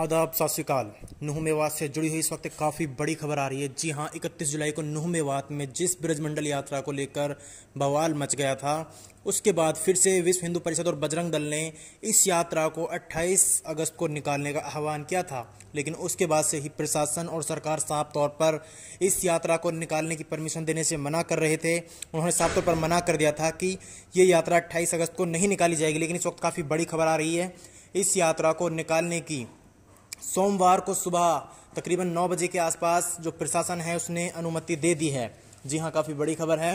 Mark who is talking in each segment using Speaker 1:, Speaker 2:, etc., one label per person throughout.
Speaker 1: आदाब सत श्रीकाल नूह मेवात से जुड़ी हुई इस वक्त काफ़ी बड़ी खबर आ रही है जी हाँ 31 जुलाई को नूह मेवात में जिस ब्रजमंडल यात्रा को लेकर बवाल मच गया था उसके बाद फिर से विश्व हिंदू परिषद और बजरंग दल ने इस यात्रा को 28 अगस्त को निकालने का आह्वान किया था लेकिन उसके बाद से ही प्रशासन और सरकार साफ तौर पर इस यात्रा को निकालने की परमिशन देने से मना कर रहे थे उन्होंने साफ तौर पर मना कर दिया था कि ये यात्रा अट्ठाईस अगस्त को नहीं निकाली जाएगी लेकिन इस वक्त काफ़ी बड़ी खबर आ रही है इस यात्रा को निकालने की सोमवार को सुबह तकरीबन नौ बजे के आसपास जो प्रशासन है उसने अनुमति दे दी है जी हाँ काफ़ी बड़ी खबर है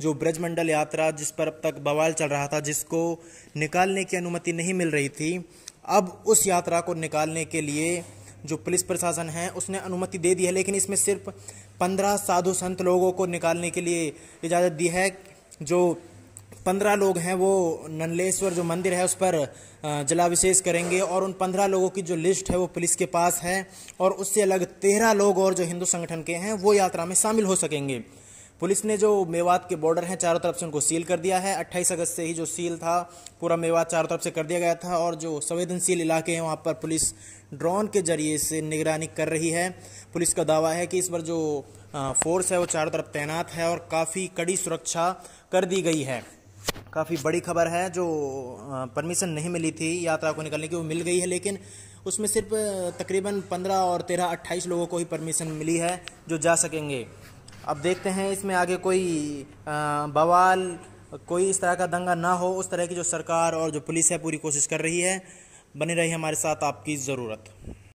Speaker 1: जो ब्रजमंडल यात्रा जिस पर अब तक बवाल चल रहा था जिसको निकालने की अनुमति नहीं मिल रही थी अब उस यात्रा को निकालने के लिए जो पुलिस प्रशासन है उसने अनुमति दे दी है लेकिन इसमें सिर्फ पंद्रह साधु संत लोगों को निकालने के लिए इजाज़त दी है जो पंद्रह लोग हैं वो नंदलेश्वर जो मंदिर है उस पर जलाभिषेक करेंगे और उन पंद्रह लोगों की जो लिस्ट है वो पुलिस के पास है और उससे अलग तेरह लोग और जो हिंदू संगठन के हैं वो यात्रा में शामिल हो सकेंगे पुलिस ने जो मेवात के बॉर्डर हैं चारों तरफ से उनको सील कर दिया है 28 अगस्त से ही जो सील था पूरा मेवात चारों तरफ से कर दिया गया था और जो संवेदनशील इलाके हैं वहाँ पर पुलिस ड्रोन के जरिए से निगरानी कर रही है पुलिस का दावा है कि इस बार जो फोर्स है वो चारों तरफ तैनात है और काफ़ी कड़ी सुरक्षा कर दी गई है काफ़ी बड़ी खबर है जो परमिशन नहीं मिली थी यात्रा को निकलने की वो मिल गई है लेकिन उसमें सिर्फ तकरीबन पंद्रह और तेरह अट्ठाईस लोगों को ही परमिशन मिली है जो जा सकेंगे अब देखते हैं इसमें आगे कोई बवाल कोई इस तरह का दंगा ना हो उस तरह की जो सरकार और जो पुलिस है पूरी कोशिश कर रही है बनी रही हमारे साथ आपकी ज़रूरत